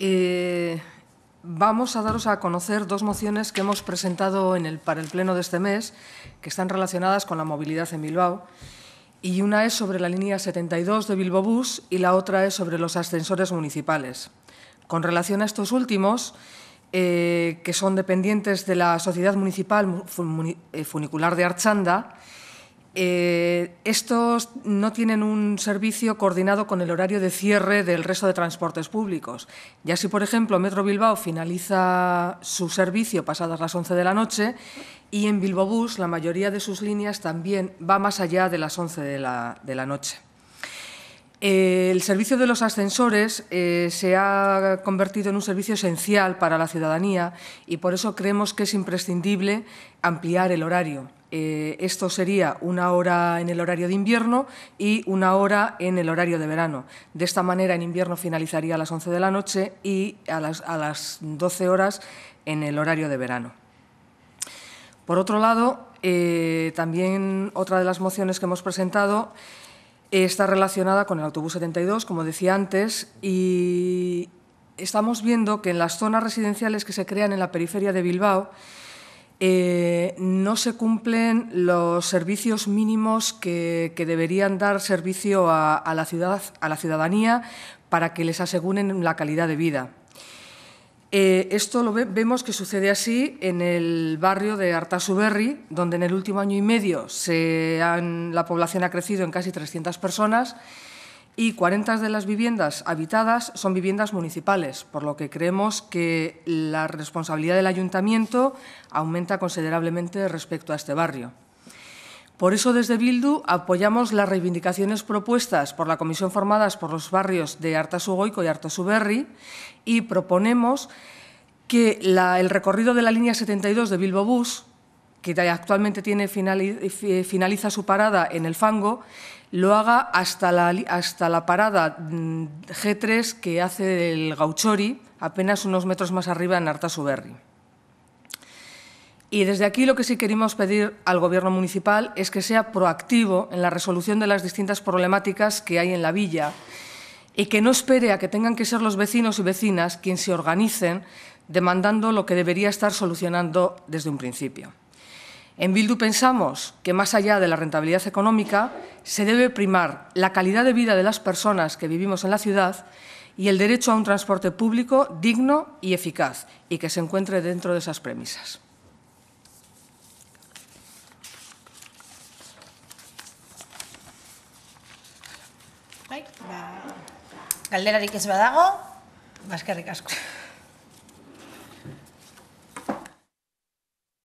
Eh, vamos a daros a conocer dos mociones que hemos presentado para el Pleno de este mes, que están relacionadas con la movilidad en Bilbao. Y una es sobre la línea 72 de Bilbo Bus y la otra es sobre los ascensores municipales. Con relación a estos últimos, eh, que son dependientes de la Sociedad Municipal eh, Funicular de Archanda, eh, estos no tienen un servicio coordinado con el horario de cierre del resto de transportes públicos. Ya si, por ejemplo, Metro Bilbao finaliza su servicio pasadas las 11 de la noche y en Bus la mayoría de sus líneas también va más allá de las 11 de la, noche. Eh, el servicio de los ascensores eh, se ha convertido en un servicio esencial para la ciudadanía y por eso creemos que es imprescindible ampliar el horario. Eh, esto sería una hora en el horario de invierno y una hora en el horario de verano. De esta manera, en invierno finalizaría a las 11 de la noche y a las, 12 horas en el horario de verano. Por otro lado, eh, también otra de las mociones que hemos presentado eh, está relacionada con el autobús 72, como decía antes, y estamos viendo que en las zonas residenciales que se crean en la periferia de Bilbao, no se cumplen los servicios mínimos que, deberían dar servicio a, la ciudad, a la ciudadanía para que les aseguren la calidad de vida. Eh, esto lo vemos que sucede así en el barrio de Artasuberri, donde en el último año y medio la población ha crecido en casi 300 personas y 40 de las viviendas habitadas son viviendas municipales, por lo que creemos que la responsabilidad del ayuntamiento aumenta considerablemente respecto a este barrio. Por eso, desde Bildu, apoyamos las reivindicaciones propuestas por la comisión formadas por los barrios de Artasugoico y Artasuberri y proponemos que el recorrido de la línea 72 de Bilbo Bus que actualmente tiene finaliza su parada en el fango, lo haga hasta la, parada mm, G3 que hace el Gauchori, apenas unos metros más arriba en Artasuberri. Y desde aquí lo que sí queremos pedir al Gobierno municipal es que sea proactivo en la resolución de las distintas problemáticas que hay en la villa y que no espere a que tengan que ser los vecinos y vecinas quienes se organicen demandando lo que debería estar solucionando desde un principio. En Bildu pensamos que más allá de la rentabilidad económica se debe primar la calidad de vida de las personas que vivimos en la ciudad y el derecho a un transporte público digno y eficaz y que se encuentre dentro de esas premisas.